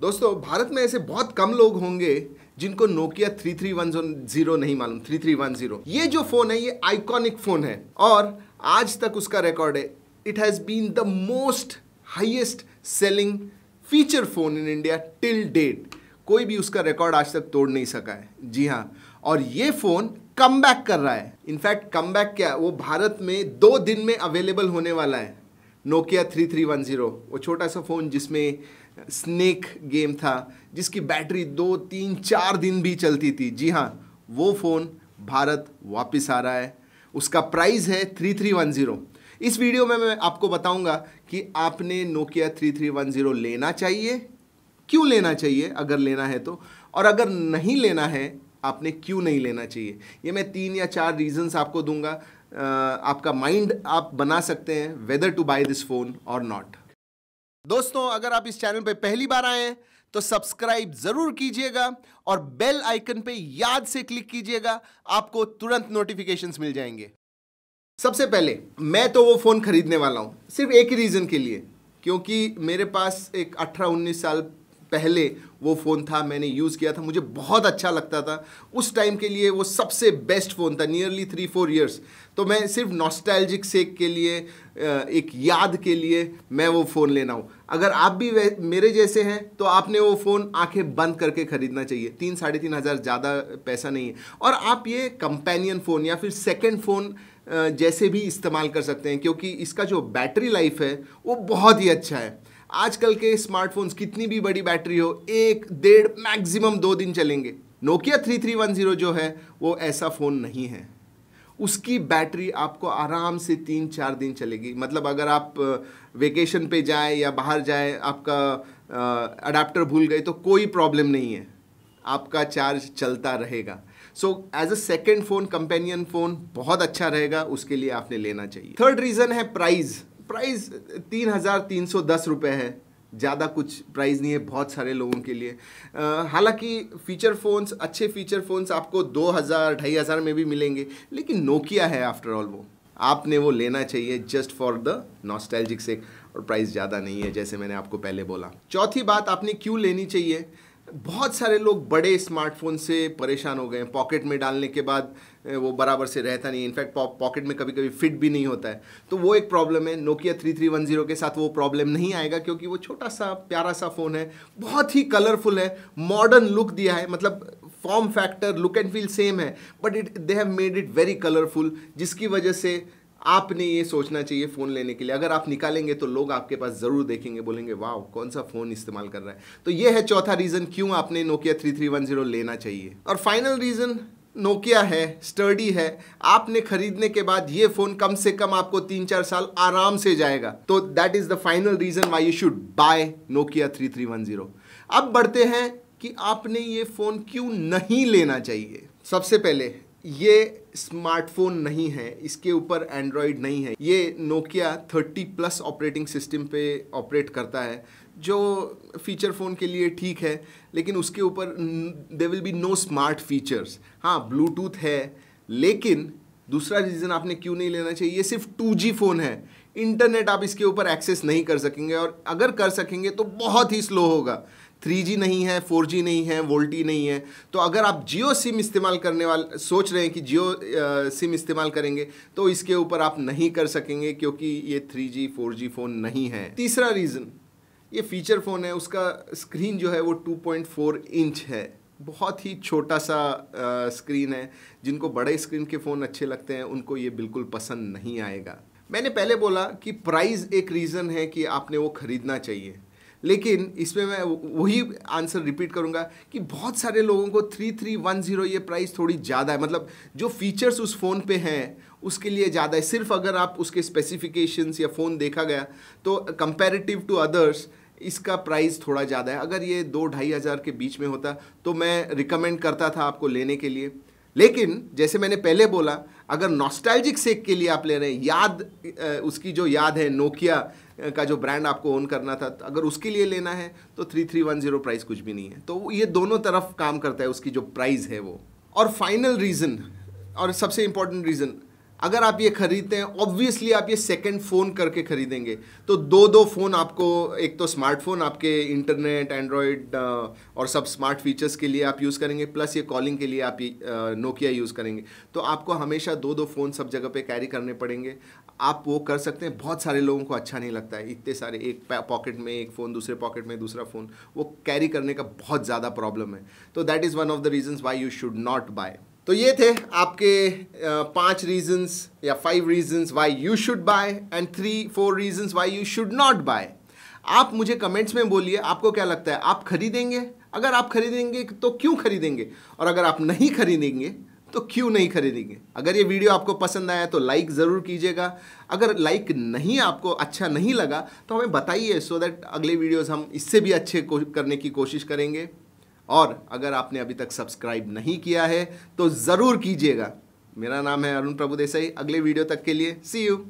दोस्तों भारत में ऐसे बहुत कम लोग होंगे जिनको Nokia three three one zero नहीं मालूम थ्री थ्री वन जीरो ये जो फ़ोन है ये आइकॉनिक फ़ोन है और आज तक उसका रिकॉर्ड है it has been the most highest selling feature phone in India till date कोई भी उसका रिकॉर्ड आज तक तोड़ नहीं सका है जी हाँ और ये फ़ोन कम कर रहा है इनफैक्ट कम क्या वो भारत में दो दिन में अवेलेबल होने वाला है Nokia three three one zero वो छोटा सा फ़ोन जिसमें स्नेक गेम था जिसकी बैटरी दो तीन चार दिन भी चलती थी जी हाँ वो फ़ोन भारत वापस आ रहा है उसका प्राइस है थ्री थ्री वन ज़ीरो इस वीडियो में मैं आपको बताऊंगा कि आपने Nokia three three one zero लेना चाहिए क्यों लेना चाहिए अगर लेना है तो और अगर नहीं लेना है आपने क्यों नहीं लेना चाहिए ये मैं तीन या चार रीजंस आपको दूंगा आपका माइंड आप बना सकते हैं whether to buy this phone और नॉट दोस्तों अगर आप इस चैनल पर पहली बार आए हैं तो सब्सक्राइब ज़रूर कीजिएगा और बेल आइकन पे याद से क्लिक कीजिएगा आपको तुरंत नोटिफिकेशंस मिल जाएंगे सबसे पहले मैं तो वो फ़ोन ख़रीदने वाला हूं सिर्फ एक ही रीज़न के लिए क्योंकि मेरे पास एक अठारह उन्नीस साल पहले वो फ़ोन था मैंने यूज़ किया था मुझे बहुत अच्छा लगता था उस टाइम के लिए वो सबसे बेस्ट फ़ोन था नियरली थ्री फोर ईयर्स तो मैं सिर्फ नॉस्टैल्जिक सेक के लिए एक याद के लिए मैं वो फ़ोन लेना हूँ अगर आप भी मेरे जैसे हैं तो आपने वो फ़ोन आंखें बंद करके ख़रीदना चाहिए तीन साढ़े तीन हज़ार ज़्यादा पैसा नहीं है और आप ये कंपेनियन फ़ोन या फिर सेकेंड फ़ोन जैसे भी इस्तेमाल कर सकते हैं क्योंकि इसका जो बैटरी लाइफ है वो बहुत ही अच्छा है आजकल के स्मार्टफोन्स कितनी भी बड़ी बैटरी हो एक डेढ़ मैक्सिमम दो दिन चलेंगे Nokia three three one zero जो है वो ऐसा फ़ोन नहीं है उसकी बैटरी आपको आराम से तीन चार दिन चलेगी मतलब अगर आप वेकेशन पे जाए या बाहर जाए आपका अडाप्टर भूल गए तो कोई प्रॉब्लम नहीं है आपका चार्ज चलता रहेगा so as a second phone companion phone बहुत अच्छा रहेगा उसके लिए आपने लेना चाहिए थर्ड रीज़न है प्राइज़ प्राइस तीन हज़ार तीन सौ दस रुपये है ज़्यादा कुछ प्राइस नहीं है बहुत सारे लोगों के लिए हालांकि फ़ीचर फ़ोन्स अच्छे फ़ीचर फ़ोन्स आपको दो हज़ार ढाई हज़ार में भी मिलेंगे लेकिन नोकिया है आफ्टर ऑल वो आपने वो लेना चाहिए just for the nostalgic sake और प्राइस ज़्यादा नहीं है जैसे मैंने आपको पहले बोला चौथी बात आपने क्यों लेनी चाहिए बहुत सारे लोग बड़े स्मार्टफोन से परेशान हो गए पॉकेट में डालने के बाद वो बराबर से रहता नहीं इनफैक्ट पॉकेट में कभी कभी फिट भी नहीं होता है तो वो एक प्रॉब्लम है Nokia three three one zero के साथ वो प्रॉब्लम नहीं आएगा क्योंकि वो छोटा सा प्यारा सा फ़ोन है बहुत ही कलरफुल है मॉडर्न लुक दिया है मतलब form factor look and feel same है but it they have made it very colourful जिसकी वजह से आपने ये सोचना चाहिए फ़ोन लेने के लिए अगर आप निकालेंगे तो लोग आपके पास ज़रूर देखेंगे बोलेंगे वाह कौन सा फ़ोन इस्तेमाल कर रहा है तो ये है चौथा रीज़न क्यों आपने Nokia three three one zero लेना चाहिए और फाइनल रीज़न नोकिया है स्टर्डी है आपने खरीदने के बाद ये फ़ोन कम से कम आपको तीन चार साल आराम से जाएगा तो that is the final reason why you should buy Nokia three three one zero अब बढ़ते हैं कि आपने ये फ़ोन क्यों नहीं लेना चाहिए सबसे पहले ये स्मार्टफोन नहीं है इसके ऊपर एंड्रॉयड नहीं है ये नोकिया 30 प्लस ऑपरेटिंग सिस्टम पे ऑपरेट करता है जो फीचर फ़ोन के लिए ठीक है लेकिन उसके ऊपर there will be no smart features हाँ ब्लूटूथ है लेकिन दूसरा रीज़न आपने क्यों नहीं लेना चाहिए ये सिर्फ टू फ़ोन है इंटरनेट आप इसके ऊपर एक्सेस नहीं कर सकेंगे और अगर कर सकेंगे तो बहुत ही स्लो होगा थ्री नहीं है फोर नहीं है वोल्टी नहीं है तो अगर आप जियो सिम इस्तेमाल करने वाले सोच रहे हैं कि जियो सिम इस्तेमाल करेंगे तो इसके ऊपर आप नहीं कर सकेंगे क्योंकि ये three G four G phone नहीं है तीसरा रीज़न ये फीचर फ़ोन है उसका स्क्रीन जो है वो 2.4 इंच है बहुत ही छोटा सा आ, स्क्रीन है जिनको बड़े स्क्रीन के फ़ोन अच्छे लगते हैं उनको ये बिल्कुल पसंद नहीं आएगा मैंने पहले बोला कि प्राइस एक रीज़न है कि आपने वो ख़रीदना चाहिए लेकिन इसमें मैं वही आंसर रिपीट करूँगा कि बहुत सारे लोगों को थ्री थ्री वन ज़ीरो ये प्राइस थोड़ी ज़्यादा है मतलब जो फीचर्स उस फ़ोन पे हैं उसके लिए ज़्यादा है सिर्फ अगर आप उसके स्पेसिफिकेशंस या फ़ोन देखा गया तो कंपेरेटिव टू अदर्स इसका प्राइस थोड़ा ज़्यादा है अगर ये दो ढाई हज़ार के बीच में होता तो मैं रिकमेंड करता था आपको लेने के लिए लेकिन जैसे मैंने पहले बोला अगर नॉस्टैल्जिक सेक के लिए आप ले रहे हैं याद उसकी जो याद है नोकिया का जो ब्रांड आपको ओन करना था तो अगर उसके लिए लेना है तो three three one zero price कुछ भी नहीं है तो ये दोनों तरफ काम करता है उसकी जो प्राइस है वो और फाइनल रीज़न और सबसे इम्पोर्टेंट रीज़न अगर आप ये ख़रीदते हैं ऑब्वियसली आप ये सेकेंड फ़ोन करके ख़रीदेंगे तो दो दो फ़ोन आपको एक तो स्मार्टफोन आपके इंटरनेट एंड्रॉयड uh, और सब स्मार्ट फीचर्स के लिए आप यूज़ करेंगे प्लस ये कॉलिंग के लिए आप नोकिया यूज़ uh, करेंगे तो आपको हमेशा दो दो फ़ोन सब जगह पे कैरी करने पड़ेंगे आप वो कर सकते हैं बहुत सारे लोगों को अच्छा नहीं लगता है इतने सारे एक पॉकेट में एक फ़ोन दूसरे पॉकेट में दूसरा फ़ोन वो कैरी करने का बहुत ज़्यादा प्रॉब्लम है तो that is one of the reasons why you should not buy तो ये थे आपके पांच रीजंस या five reasons why you should buy and three four reasons why you should not buy आप मुझे कमेंट्स में बोलिए आपको क्या लगता है आप खरीदेंगे अगर आप खरीदेंगे तो क्यों खरीदेंगे और अगर आप नहीं खरीदेंगे तो क्यों नहीं खरीदेंगे अगर ये वीडियो आपको पसंद आया तो लाइक ज़रूर कीजिएगा अगर लाइक नहीं आपको अच्छा नहीं लगा तो हमें बताइए सो दैट अगले वीडियोस हम इससे भी अच्छे करने की कोशिश करेंगे और अगर आपने अभी तक सब्सक्राइब नहीं किया है तो ज़रूर कीजिएगा मेरा नाम है अरुण प्रभु देसाई अगले वीडियो तक के लिए सी यू